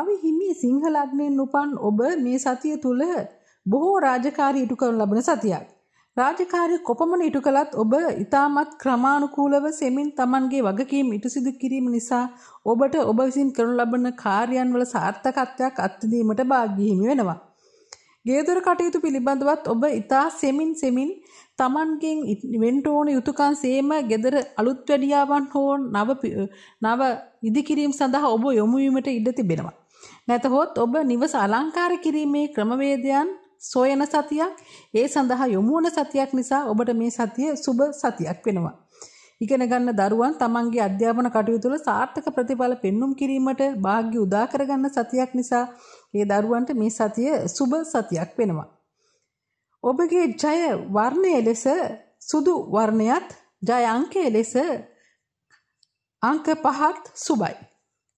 රවි හිමි සිංහල අග්නයෙන් උපන් ඔබ මේ සතිය තුල බොහෝ රාජකාරී ඉටු කරන ලබන සතියක්. රාජකාරී කොපමණ ඉටු කළත් ඔබ ඊටමත් ක්‍රමානුකූලව සෙමින් Tamanගේ වගකීම් ඉටුසිදු කිරීම නිසා ඔබට ඔබ විසින් කරනු ලබන කාර්යයන්වල සාර්ථකත්වයක් අත්දීමට භාග්‍ය හිමි වෙනවා. ගේදොර කටයුතු පිළිබඳවත් ඔබ ඊටා සෙමින් සෙමින් Tamanගෙන් වෙන්න ඕන යුතුයකම් සේම gedara අලුත් වැඩියාවන් හෝ නව නව ඉදිකිරීම සඳහා ඔබ යොමු වීමට ඉඩ තිබෙනවා. නැතහොත් ඔබ නිවස අලංකාර කිරීමේ ක්‍රමවේදයන් සොයන සතියක් ඒ සඳහා යොමු වන සතියක් නිසා ඔබට මේ සතිය සුබ සතියක් වෙනවා. ඉගෙන ගන්න දරුවන් තමන්ගේ අධ්‍යාපන කටයුතු වල සාර්ථක ප්‍රතිඵල පෙන්눔 කිරීමට වාග්ය උදා කරගන්න සතියක් නිසා ඒ දරුවන්ට මේ සතිය සුබ සතියක් වෙනවා. ඔබගේ ජය වර්ණය ලෙස සුදු වර්ණයත් ජය අංකය ලෙස අංක පහත් සුබයි.